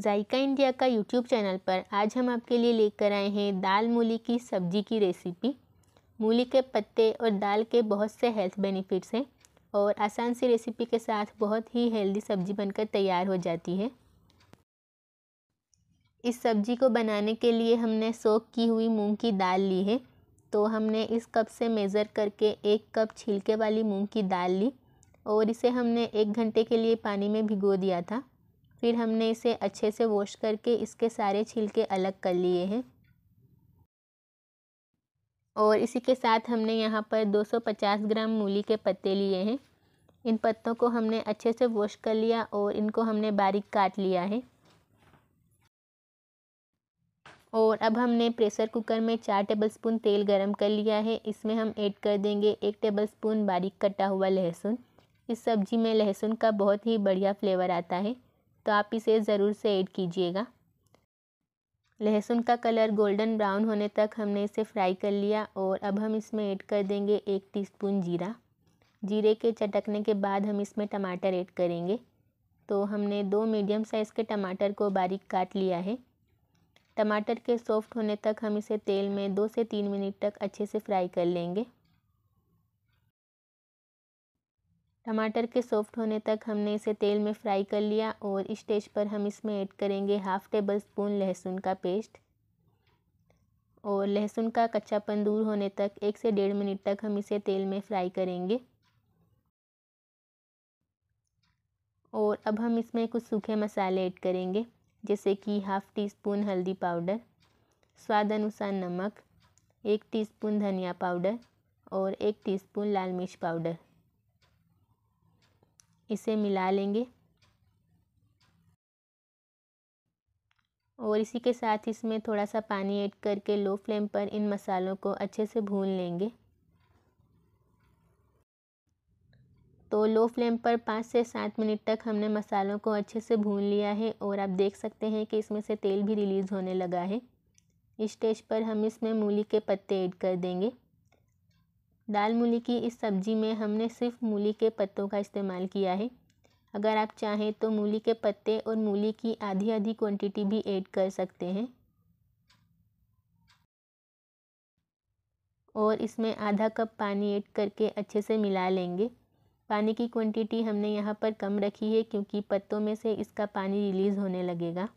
जायका India का YouTube channel पर आज हम आपके लिए लेकर आए हैं दाल मूली की सब्जी की रेसिपी मूली के पत्ते और दाल के बहुत से हेल्थ बेनिफिट्स हैं और आसान सी रेसिपी के साथ बहुत ही हेल्दी सब्जी बनकर तैयार हो जाती है इस सब्जी को बनाने के लिए हमने सोख की हुई मूंग की दाल ली है तो हमने इस कप से मेज़र करके एक कप छिलके वाली मूँग की दाल ली और इसे हमने एक घंटे के लिए पानी में भिगो दिया था फिर हमने इसे अच्छे से वॉश करके इसके सारे छिलके अलग कर लिए हैं और इसी के साथ हमने यहाँ पर 250 ग्राम मूली के पत्ते लिए हैं इन पत्तों को हमने अच्छे से वॉश कर लिया और इनको हमने बारीक काट लिया है और अब हमने प्रेशर कुकर में चार टेबलस्पून तेल गरम कर लिया है इसमें हम ऐड कर देंगे एक टेबलस्पून बारीक कटा हुआ लहसुन इस सब्ज़ी में लहसुन का बहुत ही बढ़िया फ्लेवर आता है तो आप इसे ज़रूर से ऐड कीजिएगा लहसुन का कलर गोल्डन ब्राउन होने तक हमने इसे फ्राई कर लिया और अब हम इसमें ऐड कर देंगे एक टीस्पून जीरा जीरे के चटकने के बाद हम इसमें टमाटर ऐड करेंगे तो हमने दो मीडियम साइज़ के टमाटर को बारीक काट लिया है टमाटर के सॉफ्ट होने तक हम इसे तेल में दो से तीन मिनट तक अच्छे से फ्राई कर लेंगे टमाटर के सॉफ्ट होने तक हमने इसे तेल में फ्राई कर लिया और स्टेज पर हम इसमें ऐड करेंगे हाफ़ टेबल स्पून लहसुन का पेस्ट और लहसुन का कच्चापन दूर होने तक एक से डेढ़ मिनट तक हम इसे तेल में फ्राई करेंगे और अब हम इसमें कुछ सूखे मसाले ऐड करेंगे जैसे कि हाफ़ टी स्पून हल्दी पाउडर स्वाद अनुसार नमक एक टीस्पून धनिया पाउडर और एक टीस्पून लाल मिर्च पाउडर इसे मिला लेंगे और इसी के साथ इसमें थोड़ा सा पानी ऐड करके लो फ्लेम पर इन मसालों को अच्छे से भून लेंगे तो लो फ्लेम पर पाँच से सात मिनट तक हमने मसालों को अच्छे से भून लिया है और आप देख सकते हैं कि इसमें से तेल भी रिलीज़ होने लगा है इस स्टेज पर हम इसमें मूली के पत्ते ऐड कर देंगे दाल मूली की इस सब्ज़ी में हमने सिर्फ मूली के पत्तों का इस्तेमाल किया है अगर आप चाहें तो मूली के पत्ते और मूली की आधी आधी क्वांटिटी भी ऐड कर सकते हैं और इसमें आधा कप पानी ऐड करके अच्छे से मिला लेंगे पानी की क्वांटिटी हमने यहाँ पर कम रखी है क्योंकि पत्तों में से इसका पानी रिलीज़ होने लगेगा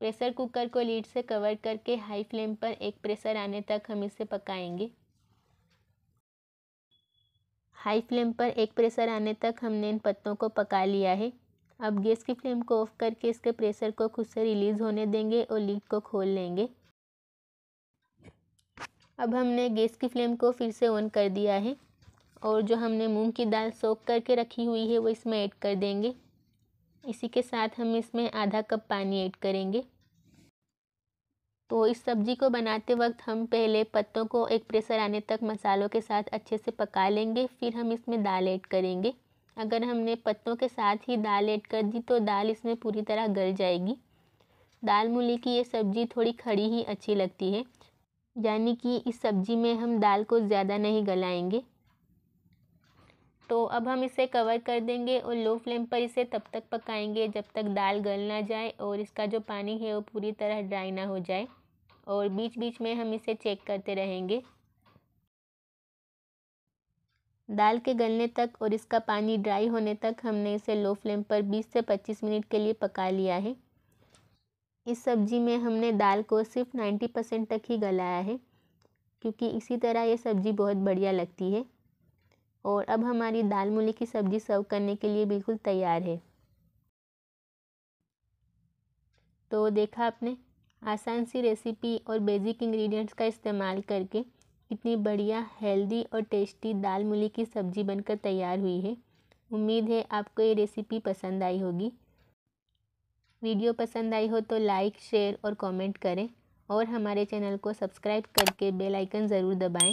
प्रेशर कुकर को लीड से कवर करके हाई फ्लेम पर एक प्रेशर आने तक हम इसे पकाएंगे हाई फ्लेम पर एक प्रेशर आने तक हमने इन पत्तों को पका लिया है अब गैस की फ्लेम को ऑफ करके इसके प्रेशर को खुद से रिलीज़ होने देंगे और लीड को खोल लेंगे अब हमने गैस की फ्लेम को फिर से ऑन कर दिया है और जो हमने मूंग की दाल सोख करके रखी हुई है वो इसमें ऐड कर देंगे इसी के साथ हम इसमें आधा कप पानी ऐड करेंगे तो इस सब्जी को बनाते वक्त हम पहले पत्तों को एक प्रेशर आने तक मसालों के साथ अच्छे से पका लेंगे फिर हम इसमें दाल ऐड करेंगे अगर हमने पत्तों के साथ ही दाल ऐड कर दी तो दाल इसमें पूरी तरह गल जाएगी दाल मूली की ये सब्ज़ी थोड़ी खड़ी ही अच्छी लगती है यानी कि इस सब्ज़ी में हम दाल को ज़्यादा नहीं गलाएंगे तो अब हम इसे कवर कर देंगे और लो फ्लेम पर इसे तब तक पकाएंगे जब तक दाल गल ना जाए और इसका जो पानी है वो पूरी तरह ड्राई ना हो जाए और बीच बीच में हम इसे चेक करते रहेंगे दाल के गलने तक और इसका पानी ड्राई होने तक हमने इसे लो फ्लेम पर 20 से 25 मिनट के लिए पका लिया है इस सब्ज़ी में हमने दाल को सिर्फ 90 परसेंट तक ही गलाया है क्योंकि इसी तरह ये सब्ज़ी बहुत बढ़िया लगती है और अब हमारी दाल मूली की सब्ज़ी सर्व करने के लिए बिल्कुल तैयार है तो देखा आपने आसान सी रेसिपी और बेसिक इंग्रेडिएंट्स का इस्तेमाल करके कितनी बढ़िया हेल्दी और टेस्टी दाल मूली की सब्ज़ी बनकर तैयार हुई है उम्मीद है आपको ये रेसिपी पसंद आई होगी वीडियो पसंद आई हो तो लाइक शेयर और कमेंट करें और हमारे चैनल को सब्सक्राइब करके बेल आइकन ज़रूर दबाएं